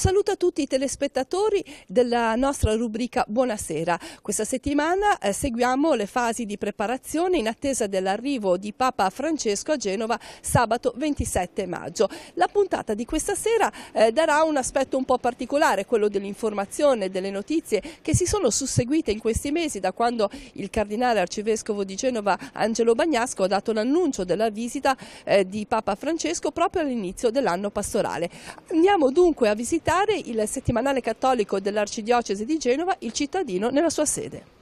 saluto a tutti i telespettatori della nostra rubrica Buonasera. Questa settimana eh, seguiamo le fasi di preparazione in attesa dell'arrivo di Papa Francesco a Genova sabato 27 maggio. La puntata di questa sera eh, darà un aspetto un po' particolare, quello dell'informazione, delle notizie che si sono susseguite in questi mesi da quando il cardinale arcivescovo di Genova Angelo Bagnasco ha dato l'annuncio della visita eh, di Papa Francesco proprio all'inizio dell'anno pastorale. Andiamo dunque a visitare visitare il settimanale cattolico dell'Arcidiocesi di Genova, il cittadino, nella sua sede.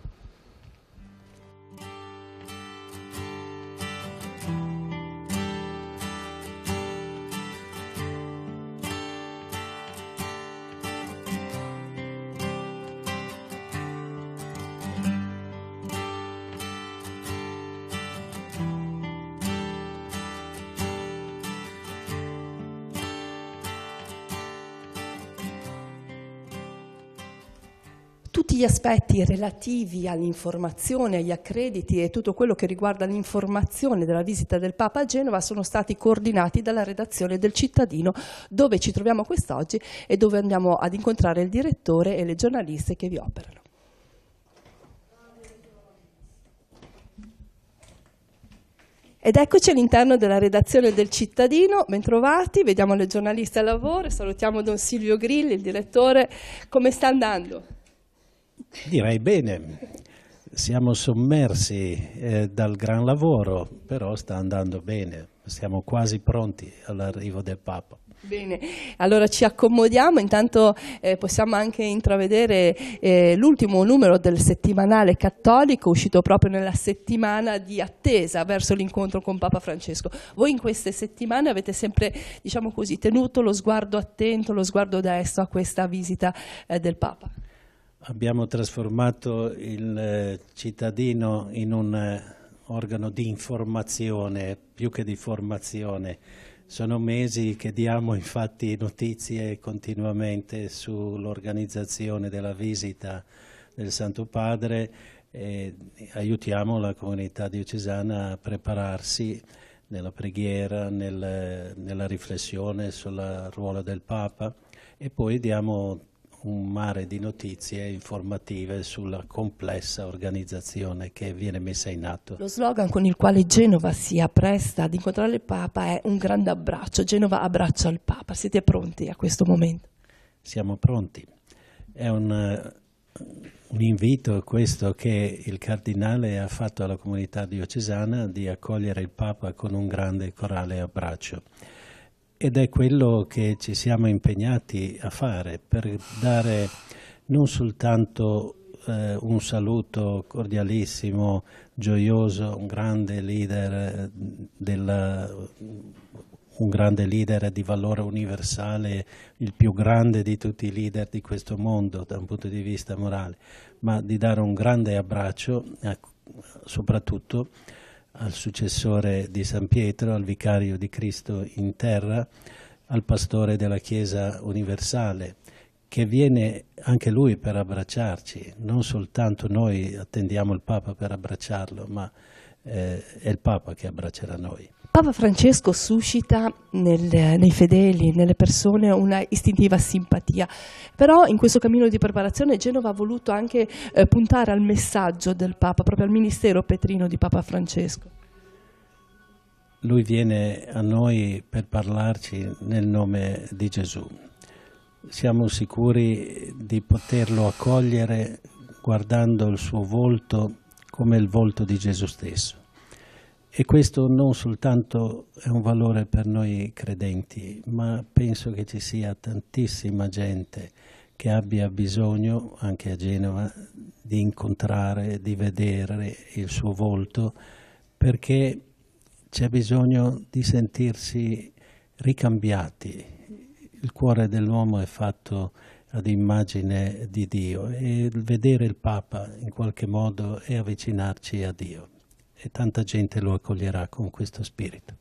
gli aspetti relativi all'informazione, agli accrediti e tutto quello che riguarda l'informazione della visita del Papa a Genova sono stati coordinati dalla redazione del Cittadino dove ci troviamo quest'oggi e dove andiamo ad incontrare il direttore e le giornaliste che vi operano. Ed eccoci all'interno della redazione del Cittadino, bentrovati, vediamo le giornaliste al lavoro, salutiamo Don Silvio Grilli, il direttore, come sta andando? Direi bene, siamo sommersi eh, dal gran lavoro, però sta andando bene, siamo quasi pronti all'arrivo del Papa. Bene, allora ci accomodiamo, intanto eh, possiamo anche intravedere eh, l'ultimo numero del settimanale cattolico uscito proprio nella settimana di attesa verso l'incontro con Papa Francesco. Voi in queste settimane avete sempre, diciamo così, tenuto lo sguardo attento, lo sguardo destro a questa visita eh, del Papa abbiamo trasformato il eh, cittadino in un eh, organo di informazione più che di formazione. Sono mesi che diamo infatti notizie continuamente sull'organizzazione della visita del Santo Padre e aiutiamo la comunità diocesana a prepararsi nella preghiera, nel, nella riflessione sul ruolo del Papa e poi diamo un mare di notizie informative sulla complessa organizzazione che viene messa in atto. Lo slogan con il quale Genova si appresta ad incontrare il Papa è un grande abbraccio. Genova abbraccia il Papa. Siete pronti a questo momento? Siamo pronti. È un, eh, un invito questo che il Cardinale ha fatto alla comunità diocesana di accogliere il Papa con un grande corale abbraccio. Ed è quello che ci siamo impegnati a fare per dare non soltanto eh, un saluto cordialissimo, gioioso, un grande leader eh, della un grande leader di valore universale, il più grande di tutti i leader di questo mondo da un punto di vista morale, ma di dare un grande abbraccio a, soprattutto al successore di San Pietro, al vicario di Cristo in terra, al pastore della Chiesa universale, che viene anche lui per abbracciarci, non soltanto noi attendiamo il Papa per abbracciarlo, ma eh, è il Papa che abbraccerà noi. Papa Francesco suscita nel, nei fedeli, nelle persone, una istintiva simpatia, però in questo cammino di preparazione Genova ha voluto anche eh, puntare al messaggio del Papa, proprio al ministero petrino di Papa Francesco. Lui viene a noi per parlarci nel nome di Gesù. Siamo sicuri di poterlo accogliere guardando il suo volto come il volto di Gesù stesso e questo non soltanto è un valore per noi credenti, ma penso che ci sia tantissima gente che abbia bisogno, anche a Genova, di incontrare, di vedere il suo volto, perché c'è bisogno di sentirsi ricambiati. Il cuore dell'uomo è fatto ad immagine di Dio e vedere il Papa in qualche modo è avvicinarci a Dio e tanta gente lo accoglierà con questo spirito.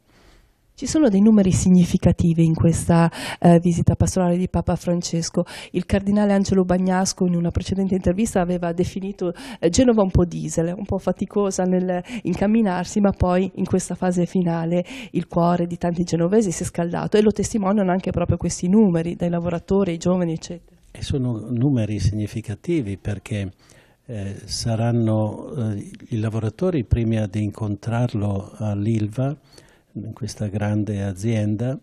Ci sono dei numeri significativi in questa eh, visita pastorale di Papa Francesco. Il cardinale Angelo Bagnasco in una precedente intervista aveva definito eh, Genova un po' diesel, un po' faticosa nel incamminarsi, ma poi in questa fase finale il cuore di tanti genovesi si è scaldato e lo testimoniano anche proprio questi numeri dai lavoratori, i giovani, eccetera. E sono numeri significativi perché eh, saranno eh, i lavoratori i primi ad incontrarlo all'ILVA, in questa grande azienda,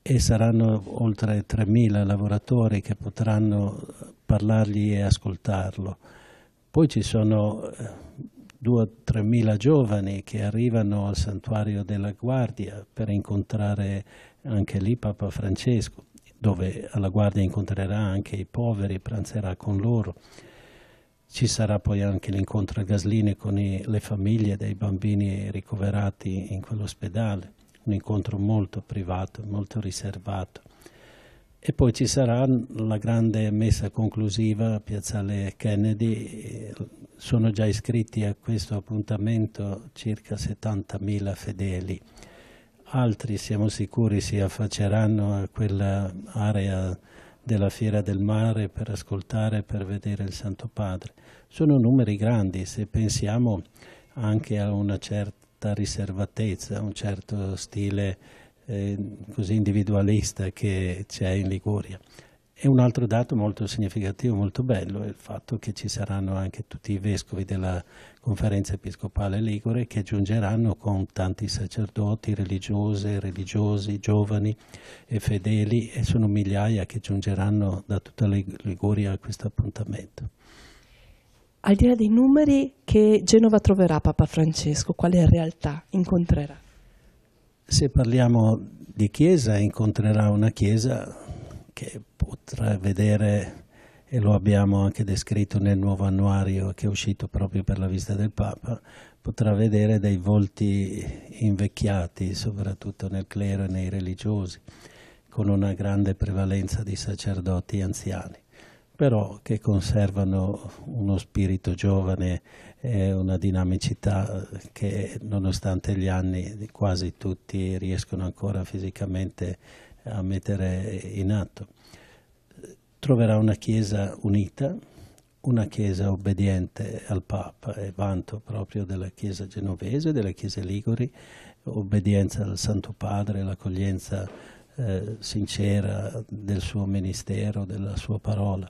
e saranno oltre 3.000 lavoratori che potranno eh, parlargli e ascoltarlo. Poi ci sono 2000 eh, 3000 giovani che arrivano al santuario della Guardia per incontrare anche lì Papa Francesco, dove alla Guardia incontrerà anche i poveri, pranzerà con loro. Ci sarà poi anche l'incontro a Gaslini con i, le famiglie dei bambini ricoverati in quell'ospedale, un incontro molto privato, molto riservato. E poi ci sarà la grande messa conclusiva a Piazzale Kennedy. Sono già iscritti a questo appuntamento circa 70.000 fedeli. Altri siamo sicuri si affaceranno a quell'area della Fiera del Mare per ascoltare per vedere il Santo Padre. Sono numeri grandi se pensiamo anche a una certa riservatezza, a un certo stile eh, così individualista che c'è in Liguria. E un altro dato molto significativo, molto bello, è il fatto che ci saranno anche tutti i vescovi della conferenza episcopale Ligure che giungeranno con tanti sacerdoti, religiose, religiosi, giovani e fedeli e sono migliaia che giungeranno da tutta Liguria a questo appuntamento. Al di là dei numeri, che Genova troverà Papa Francesco? Quale realtà incontrerà? Se parliamo di chiesa, incontrerà una chiesa che potrà vedere e lo abbiamo anche descritto nel nuovo annuario che è uscito proprio per la vista del Papa, potrà vedere dei volti invecchiati, soprattutto nel clero e nei religiosi, con una grande prevalenza di sacerdoti anziani, però che conservano uno spirito giovane e una dinamicità che nonostante gli anni quasi tutti riescono ancora fisicamente a a mettere in atto. Troverà una Chiesa unita, una Chiesa obbediente al Papa e vanto proprio della Chiesa genovese, della Chiesa Liguri, obbedienza al Santo Padre, l'accoglienza eh, sincera del suo ministero, della sua parola.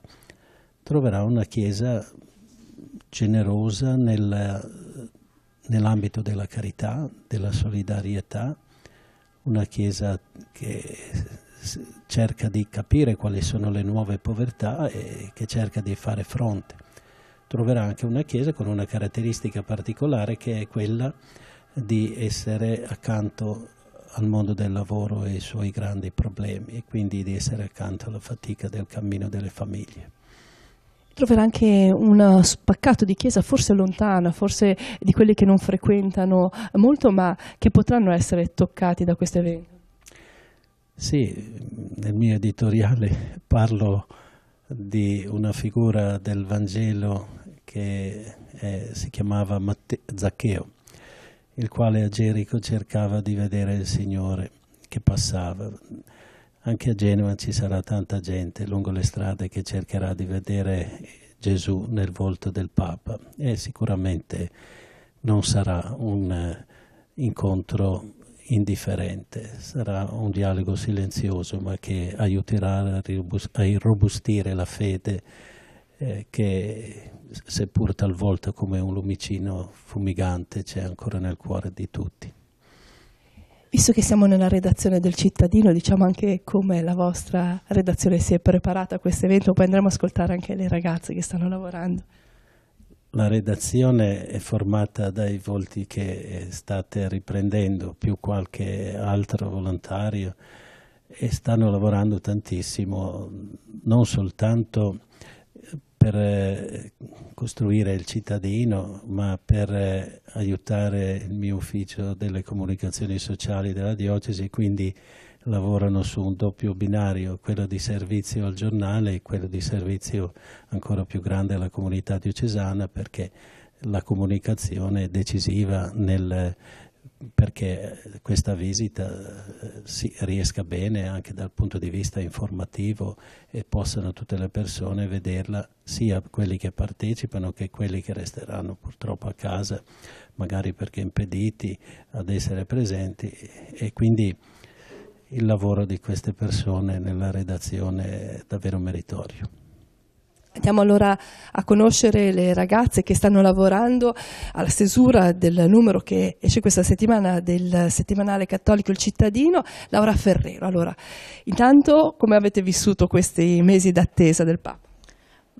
Troverà una Chiesa generosa nell'ambito della carità, della solidarietà, una Chiesa che cerca di capire quali sono le nuove povertà e che cerca di fare fronte. Troverà anche una Chiesa con una caratteristica particolare che è quella di essere accanto al mondo del lavoro e ai suoi grandi problemi e quindi di essere accanto alla fatica del cammino delle famiglie troverà anche un spaccato di chiesa forse lontana, forse di quelli che non frequentano molto, ma che potranno essere toccati da questo evento. Sì, nel mio editoriale parlo di una figura del Vangelo che eh, si chiamava Matte- Zaccheo, il quale a Gerico cercava di vedere il Signore che passava anche a Genova ci sarà tanta gente lungo le strade che cercherà di vedere Gesù nel volto del Papa e sicuramente non sarà un eh, incontro indifferente, sarà un dialogo silenzioso ma che aiuterà a irrobustire la fede eh, che seppur talvolta come un lumicino fumigante c'è ancora nel cuore di tutti. Visto che siamo nella redazione del cittadino, diciamo anche come la vostra redazione si è preparata a questo evento, poi andremo a ascoltare anche le ragazze che stanno lavorando. La redazione è formata dai volti che eh, state riprendendo, più qualche altro volontario, e stanno lavorando tantissimo, non soltanto per eh, costruire il cittadino, ma per eh, aiutare il mio ufficio delle comunicazioni sociali della diocesi, quindi lavorano su un doppio binario, quello di servizio al giornale e quello di servizio ancora più grande alla comunità diocesana perché la comunicazione è decisiva nel perché eh, questa visita eh, si riesca bene anche dal punto di vista informativo e possano tutte le persone vederla, sia quelli che partecipano che quelli che resteranno purtroppo a casa, magari perché impediti ad essere presenti e quindi il lavoro di queste persone nella redazione è davvero meritorio. Andiamo allora a conoscere le ragazze che stanno lavorando alla stesura del numero che esce questa settimana del settimanale cattolico Il Cittadino, Laura Ferrero. Allora, intanto come avete vissuto questi mesi d'attesa del Papa?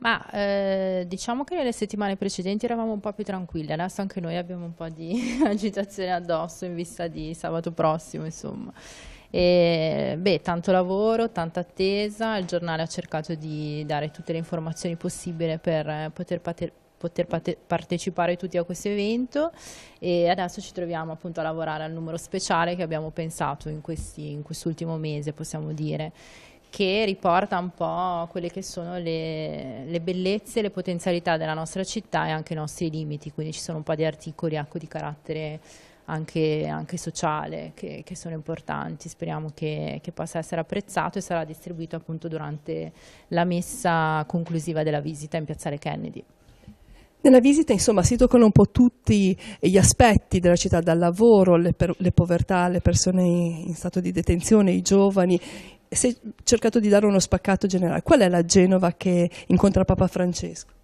Ma eh, diciamo che nelle settimane precedenti eravamo un po' più tranquilli, adesso anche noi abbiamo un po' di agitazione addosso in vista di sabato prossimo, insomma. E, beh, tanto lavoro, tanta attesa, il giornale ha cercato di dare tutte le informazioni possibili per eh, poter, pater, poter partecipare tutti a questo evento e adesso ci troviamo appunto a lavorare al numero speciale che abbiamo pensato in, questi, in quest'ultimo mese, possiamo dire che riporta un po' quelle che sono le, le bellezze, le potenzialità della nostra città e anche i nostri limiti, quindi ci sono un po' di articoli ecco, di carattere anche, anche sociale che, che, sono importanti. Speriamo che, che, possa essere apprezzato e sarà distribuito appunto durante la messa conclusiva della visita in piazzale Kennedy. Nella visita insomma, si toccano un po' tutti gli aspetti della città, dal lavoro, le, le povertà, le persone in stato di detenzione, i giovani, si è cercato di dare uno spaccato generale. Qual è la Genova che incontra Papa Francesco?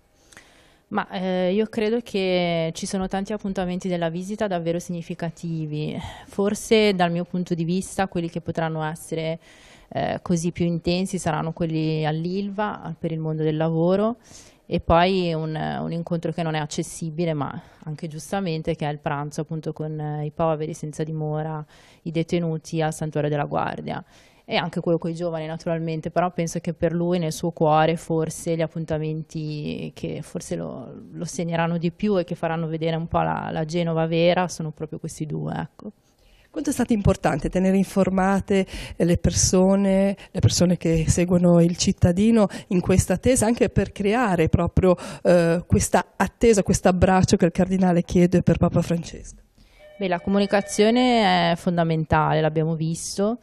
Ma eh, io credo che ci sono tanti appuntamenti della visita davvero significativi, forse dal mio punto di vista quelli che potranno essere eh, così più intensi saranno quelli all'ILVA per il mondo del lavoro e poi un, un, incontro che non è accessibile ma anche giustamente che è il pranzo appunto con eh, i poveri senza dimora, i detenuti al santuario della guardia e anche quello con i giovani naturalmente, però penso che per lui nel suo cuore forse gli appuntamenti che forse lo, lo segneranno di più e che faranno vedere un po' la, la Genova vera sono proprio questi due. Ecco. Quanto è stato importante tenere informate le persone, le persone che seguono il cittadino in questa attesa, anche per creare proprio eh, questa attesa, questo abbraccio che il cardinale chiede per Papa Francesco? Beh, la comunicazione è fondamentale, l'abbiamo visto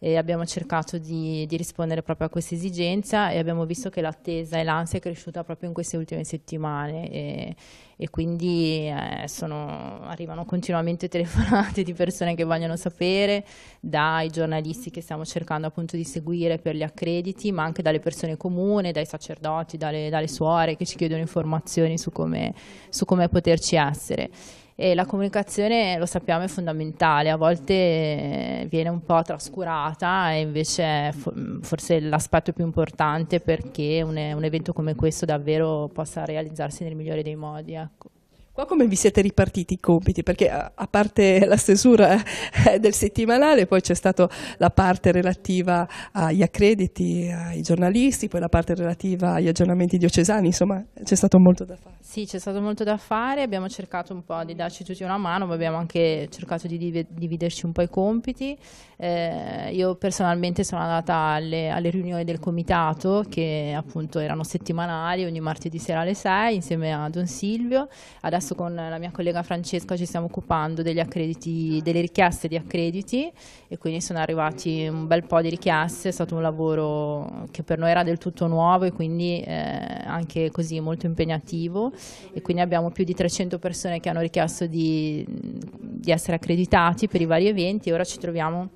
e abbiamo cercato di, di, rispondere proprio a questa esigenza e abbiamo visto che l'attesa e l'ansia è cresciuta proprio in queste ultime settimane e, e quindi eh, sono, arrivano continuamente telefonate di persone che vogliono sapere, dai giornalisti che stiamo cercando appunto di seguire per gli accrediti, ma anche dalle persone comuni, dai sacerdoti, dalle, dalle suore che ci chiedono informazioni su come, su come poterci essere e la comunicazione lo sappiamo è fondamentale, a volte eh, viene un po' trascurata e invece è mm, forse l'aspetto più importante perché un, un, evento come questo davvero possa realizzarsi nel migliore dei modi. Ecco. Qua come vi siete ripartiti i compiti? Perché a parte la stesura eh, del settimanale, poi c'è stata la parte relativa agli accrediti, ai giornalisti, poi la parte relativa agli aggiornamenti diocesani, insomma c'è stato molto da fare. Sì, c'è stato molto da fare, abbiamo cercato un po' di darci tutti una mano, ma abbiamo anche cercato di dividerci un po' i compiti. Eh, io personalmente sono andata alle, alle riunioni del comitato che appunto erano settimanali, ogni martedì sera alle 6 insieme a Don Silvio. Adesso adesso con la mia collega Francesca ci stiamo occupando accrediti, delle richieste di accrediti e quindi sono arrivati un bel po' di richieste, è stato un lavoro che per noi era del tutto nuovo e quindi eh, anche così molto impegnativo e quindi abbiamo più di 300 persone che hanno richiesto di, di essere accreditati per i vari eventi e ora ci troviamo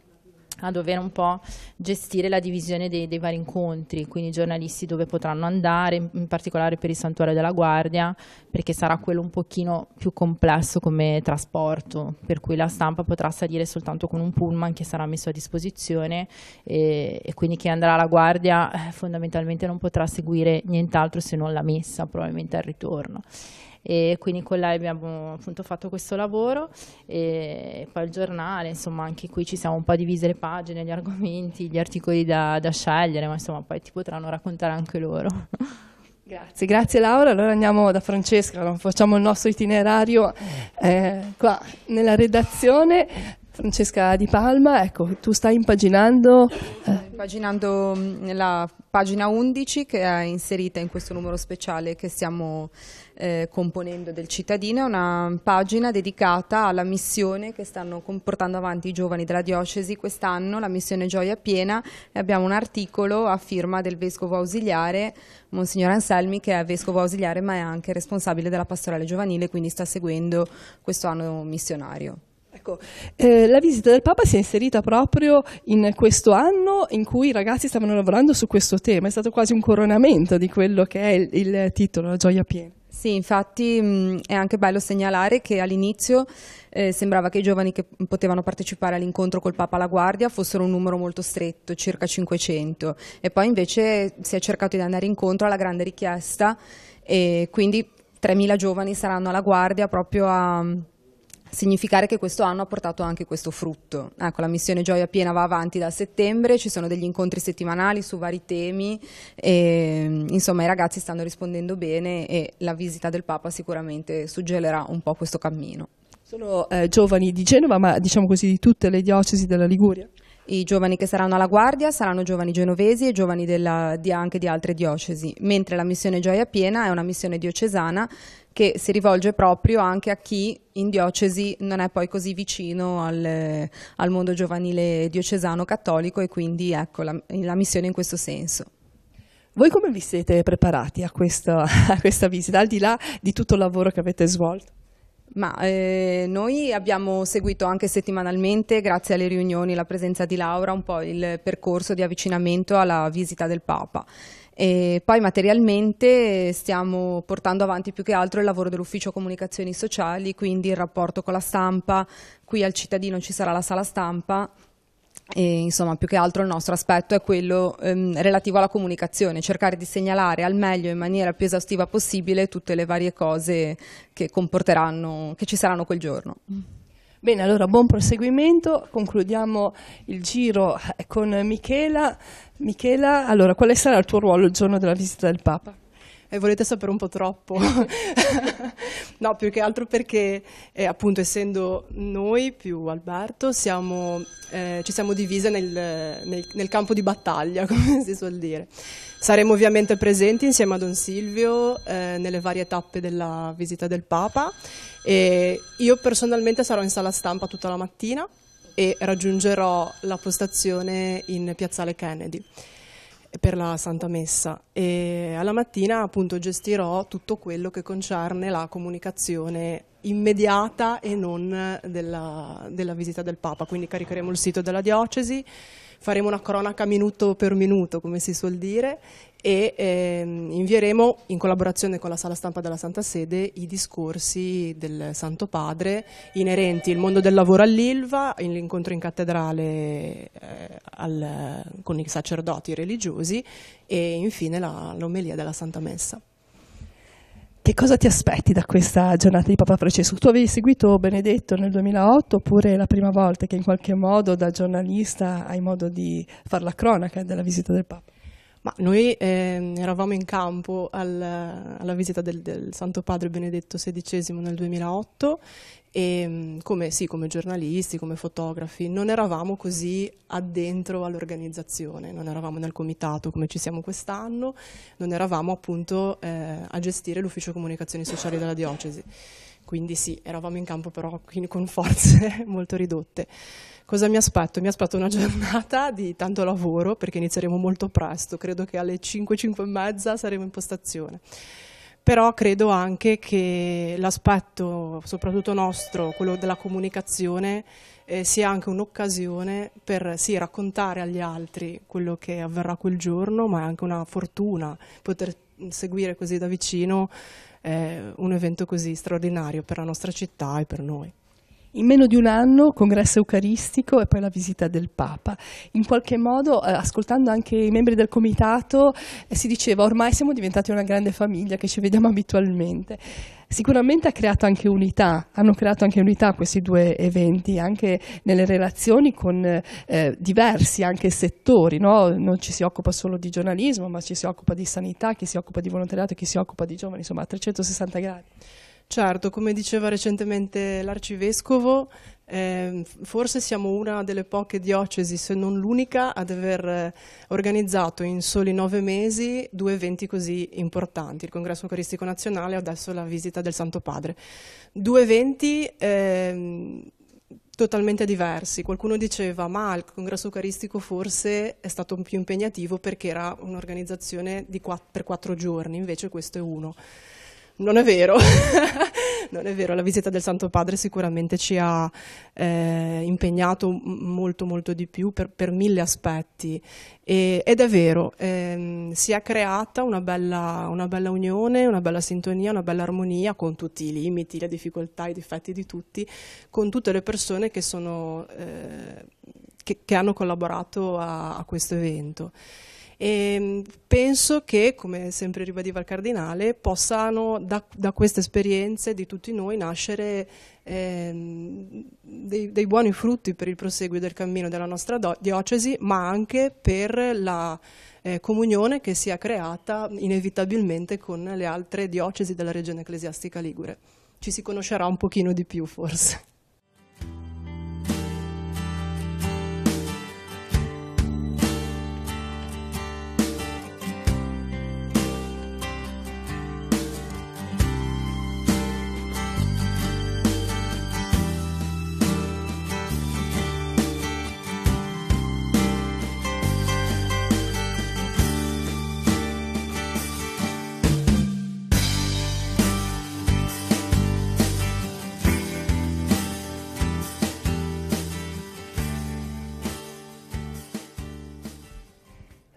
a dover un po' gestire la divisione dei, dei vari incontri, quindi i giornalisti dove potranno andare, in particolare per il santuario della guardia, perché sarà quello un pochino più complesso come trasporto, per cui la stampa potrà salire soltanto con un pullman che sarà messo a disposizione e, e quindi chi andrà alla guardia eh, fondamentalmente non potrà seguire nient'altro se non la messa probabilmente al ritorno e quindi con lei abbiamo appunto fatto questo lavoro e poi il giornale, insomma anche qui ci siamo un po' divise le pagine, gli argomenti, gli articoli da, da scegliere, ma insomma poi ti potranno raccontare anche loro. Grazie, grazie Laura. Allora andiamo da Francesca, facciamo il nostro itinerario eh, qua nella redazione. Francesca Di Palma, ecco, tu stai impaginando... Eh. Impaginando mm, la pagina 11 che è inserita in questo numero speciale che stiamo eh, componendo del cittadino, una pagina dedicata alla missione che stanno portando avanti i giovani della diocesi quest'anno, la missione Gioia Piena, e abbiamo un articolo a firma del vescovo ausiliare, Monsignor Anselmi, che è vescovo ausiliare ma è anche responsabile della pastorale giovanile, quindi sta seguendo questo anno missionario. Ecco, eh, la visita del Papa si è inserita proprio in questo anno in cui i ragazzi stavano lavorando su questo tema, è stato quasi un coronamento di quello che è il, il titolo, la gioia piena. Sì, infatti mh, è anche bello segnalare che all'inizio eh, sembrava che i giovani che potevano partecipare all'incontro col Papa alla Guardia fossero un numero molto stretto, circa 500, e poi invece si è cercato di andare incontro alla grande richiesta e quindi 3.000 giovani saranno alla Guardia proprio a significare che questo anno ha portato anche questo frutto. Ecco, la missione Gioia Piena va avanti da settembre, ci sono degli incontri settimanali su vari temi, e, insomma i ragazzi stanno rispondendo bene e la visita del Papa sicuramente suggellerà un po' questo cammino. Sono eh, giovani di Genova, ma diciamo così di tutte le diocesi della Liguria? I giovani che saranno alla guardia saranno giovani genovesi e giovani della, di, anche di altre diocesi, mentre la missione Gioia Piena è una missione diocesana che si rivolge proprio anche a chi in diocesi non è poi così vicino al, al mondo giovanile diocesano cattolico e quindi ecco la, la missione in questo senso. Voi come vi siete preparati a, questo, a questa visita, al di là di tutto il lavoro che avete svolto? Ma eh, noi abbiamo seguito anche settimanalmente, grazie alle riunioni e alla presenza di Laura, un po' il percorso di avvicinamento alla visita del Papa. E poi materialmente stiamo portando avanti più che altro il lavoro dell'ufficio comunicazioni sociali, quindi il rapporto con la stampa, qui al cittadino ci sarà la sala stampa e, insomma, più che altro il nostro aspetto è quello ehm, relativo alla comunicazione, cercare di segnalare al meglio in maniera più esaustiva possibile tutte le varie cose che comporteranno, che ci saranno quel giorno. Bene, allora buon proseguimento, concludiamo il giro eh, con Michela. Michela, allora quale sarà il tuo ruolo il giorno della visita del Papa? e volete sapere un po' troppo. no, più che altro perché eh, appunto essendo noi più Alberto siamo, eh, ci siamo divise nel, nel, nel, campo di battaglia, come si suol dire. Saremo ovviamente presenti insieme a Don Silvio eh, nelle varie tappe della visita del Papa e io personalmente sarò in sala stampa tutta la mattina e raggiungerò la postazione in Piazzale Kennedy per la Santa Messa e alla mattina appunto gestirò tutto quello che concerne la comunicazione immediata e non della, della visita del Papa, quindi caricheremo il sito della diocesi faremo una cronaca minuto per minuto, come si suol dire, e ehm, invieremo in collaborazione con la sala stampa della Santa Sede i discorsi del Santo Padre inerenti al mondo del lavoro all'Ilva, l'incontro in cattedrale eh, al, con i sacerdoti religiosi e infine l'omelia della Santa Messa. Che cosa ti aspetti da questa giornata di Papa Francesco? Tu avevi seguito Benedetto nel 2008 oppure è la prima volta che in qualche modo da giornalista hai modo di fare la cronaca della visita del Papa? Ma noi eh, eravamo in campo al, alla visita del, del, Santo Padre Benedetto XVI nel 2008 e mm, come, sì, come giornalisti, come fotografi, non eravamo così addentro all'organizzazione, non eravamo nel comitato come ci siamo quest'anno, non eravamo appunto eh, a gestire l'ufficio comunicazioni sociali della diocesi. Quindi sì, eravamo in campo però con forze molto ridotte. Cosa mi aspetto? Mi aspetto una giornata di tanto lavoro perché inizieremo molto presto, credo che alle 5, 5 e mezza saremo in postazione però credo anche che l'aspetto soprattutto nostro, quello della comunicazione, eh, sia anche un'occasione per sì, raccontare agli altri quello che avverrà quel giorno, ma è anche una fortuna poter seguire così da vicino eh, un evento così straordinario per la nostra città e per noi. In meno di un anno, congresso eucaristico e poi la visita del Papa. In qualche modo, eh, ascoltando anche i membri del comitato, eh, si diceva ormai siamo diventati una grande famiglia che ci vediamo abitualmente. Sicuramente ha creato anche unità, hanno creato anche unità questi due eventi, anche nelle relazioni con eh, diversi anche settori, no? non ci si occupa solo di giornalismo, ma ci si occupa di sanità, chi si occupa di volontariato, chi si occupa di giovani, insomma a 360 gradi. Certo, come diceva recentemente l'Arcivescovo, eh, forse siamo una delle poche diocesi, se non l'unica, ad aver eh, organizzato in soli nove mesi due eventi così importanti, il Congresso Eucaristico Nazionale e adesso la visita del Santo Padre. Due eventi eh, totalmente diversi. Qualcuno diceva ma il congresso eucaristico forse è stato più impegnativo perché era un'organizzazione quatt per quattro giorni, invece questo è uno non è vero. non è vero, la visita del Santo Padre sicuramente ci ha eh, impegnato molto molto di più per, per mille aspetti e, ed è vero, ehm, si è creata una bella, una bella, unione, una bella sintonia, una bella armonia con tutti i limiti, le difficoltà, i difetti di tutti, con tutte le persone che, sono, eh, che, che hanno collaborato a, a questo evento. E ehm, penso che, come sempre ribadiva il Cardinale, possano da, da queste esperienze di tutti noi nascere ehm, dei, dei, buoni frutti per il proseguo del cammino della nostra diocesi, ma anche per la eh, comunione che si è creata inevitabilmente con le altre diocesi della regione ecclesiastica Ligure. Ci si conoscerà un pochino di più forse.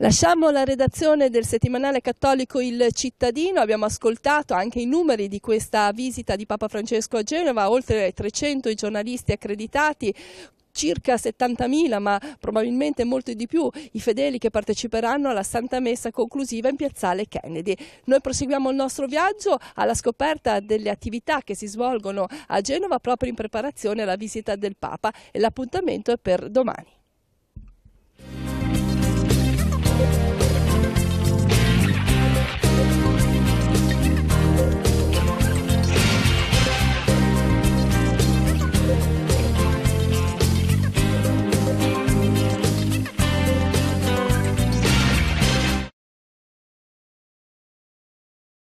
Lasciamo la redazione del settimanale cattolico Il Cittadino, abbiamo ascoltato anche i numeri di questa visita di Papa Francesco a Genova, oltre 300 i giornalisti accreditati, circa 70.000, ma probabilmente molti di più, i fedeli che parteciperanno alla Santa Messa conclusiva in piazzale Kennedy. Noi proseguiamo il nostro viaggio alla scoperta delle attività che si svolgono a Genova proprio in preparazione alla visita del Papa e l'appuntamento è per domani. Thank you.